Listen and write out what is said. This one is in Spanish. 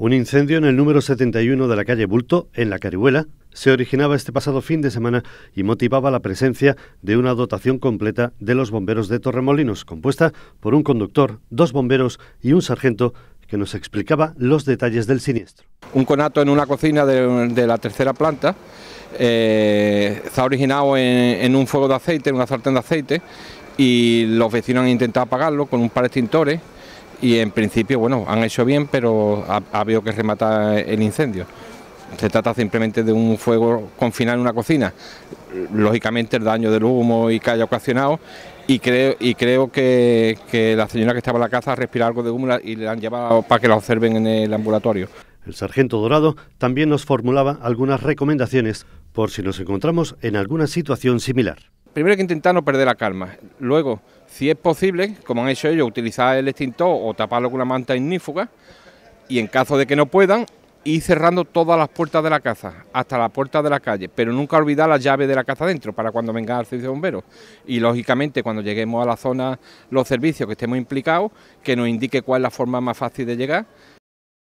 Un incendio en el número 71 de la calle Bulto, en la Carihuela, se originaba este pasado fin de semana y motivaba la presencia de una dotación completa de los bomberos de Torremolinos, compuesta por un conductor, dos bomberos y un sargento que nos explicaba los detalles del siniestro. Un conato en una cocina de, la tercera planta eh, se ha originado en, en un fuego de aceite, en una sartén de aceite, y los vecinos han intentado apagarlo con un par de extintores y en principio, bueno, han hecho bien, pero ha, habido que rematar el incendio. Se trata simplemente de un fuego confinado en una cocina. Lógicamente el daño del humo y que haya ocasionado y creo, y creo que, la señora que estaba en la casa respirado algo de humo y le han llevado para que la observen en el ambulatorio. El sargento Dorado también nos formulaba algunas recomendaciones por si nos encontramos en alguna situación similar primero hay que intentar no perder la calma. Luego, si es posible, como han hecho ellos, utilizar el extintor o taparlo con una manta ignífuga. Y en caso de que no puedan, ir cerrando todas las puertas de la casa, hasta la puerta de la calle, pero nunca olvidar la llave de la casa dentro para cuando venga al servicio de bomberos. Y lógicamente, cuando lleguemos a la zona, los servicios que estemos implicados, que nos indique cuál es la forma más fácil de llegar